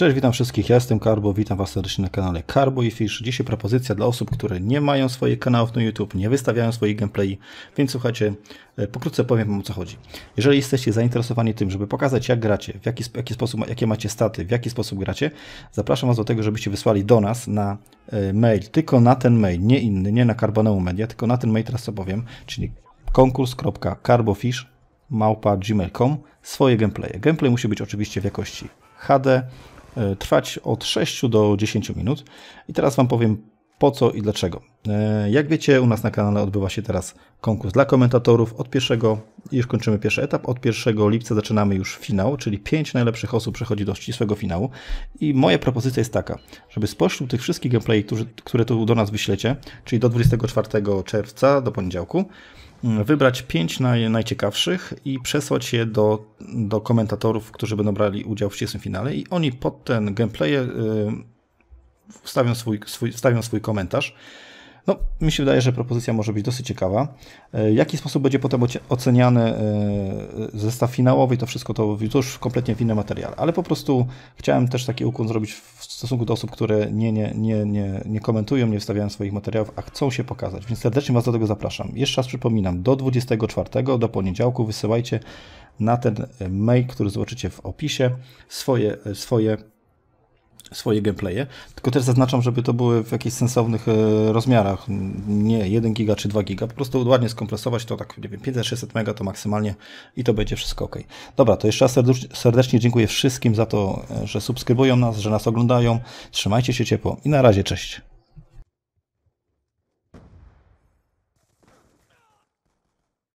Cześć, witam wszystkich, ja jestem Karbo, witam Was serdecznie na kanale Karbo i Fish. Dzisiaj propozycja dla osób, które nie mają swoich kanałów na YouTube, nie wystawiają swoich gameplay, więc słuchajcie, e, pokrótce powiem Wam o co chodzi. Jeżeli jesteście zainteresowani tym, żeby pokazać jak gracie, w jaki, jaki sposób, jakie macie staty, w jaki sposób gracie, zapraszam Was do tego, żebyście wysłali do nas na e, mail, tylko na ten mail, nie inny, nie na Carboneu Media, tylko na ten mail teraz co powiem, czyli konkurs.carbofish gmail.com swoje gameplaye. Gameplay musi być oczywiście w jakości HD, E, trwać od 6 do 10 minut. I teraz Wam powiem po co i dlaczego. E, jak wiecie, u nas na kanale odbywa się teraz konkurs dla komentatorów. Od 1 już kończymy pierwszy etap. Od 1 lipca zaczynamy już finał, czyli 5 najlepszych osób przechodzi do ścisłego finału. I moja propozycja jest taka, żeby spośród tych wszystkich gameplayów, które tu do nas wyślecie, czyli do 24 czerwca, do poniedziałku, mm, wybrać 5 naj, najciekawszych i przesłać je do, do komentatorów, którzy będą brali udział w ścisłym finale. I oni pod ten gameplay yy, wstawią, swój, swój, wstawią swój komentarz. No, mi się wydaje, że propozycja może być dosyć ciekawa. W e, jaki sposób będzie potem oceniany e, zestaw finałowy, to wszystko to, to już kompletnie w inny materiał. Ale po prostu chciałem też taki ukłon zrobić w stosunku do osób, które nie, nie, nie, nie, nie komentują, nie wstawiają swoich materiałów, a chcą się pokazać. Więc serdecznie Was do tego zapraszam. Jeszcze raz przypominam, do 24, do poniedziałku wysyłajcie na ten e, mail, który zobaczycie w opisie, swoje, swoje swoje gameplaye, tylko też zaznaczam, żeby to były w jakichś sensownych e, rozmiarach, nie 1 giga czy 2 giga, po prostu ładnie skompresować to tak, nie wiem, 500-600 mega to maksymalnie i to będzie wszystko ok. Dobra, to jeszcze raz serdecznie dziękuję wszystkim za to, e, że subskrybują nas, że nas oglądają, trzymajcie się ciepło i na razie, cześć.